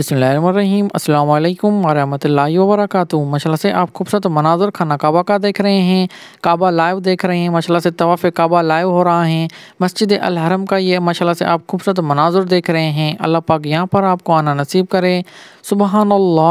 बसमीम अल्लाम वरहमल वर्क माशा से आप खूबसूरत मनाजर खाना काबा का देख रहे हैं काबा लाइव देख रहे हैं माशा से तवाफ़ काबा लाइव हो रहा है मस्जिद अलहरम का ये माशा से आप खूबसूरत मनाजर देख रहे हैं अल्लाह पाक यहाँ पर आपको आना नसीब करे सुबहानल्ला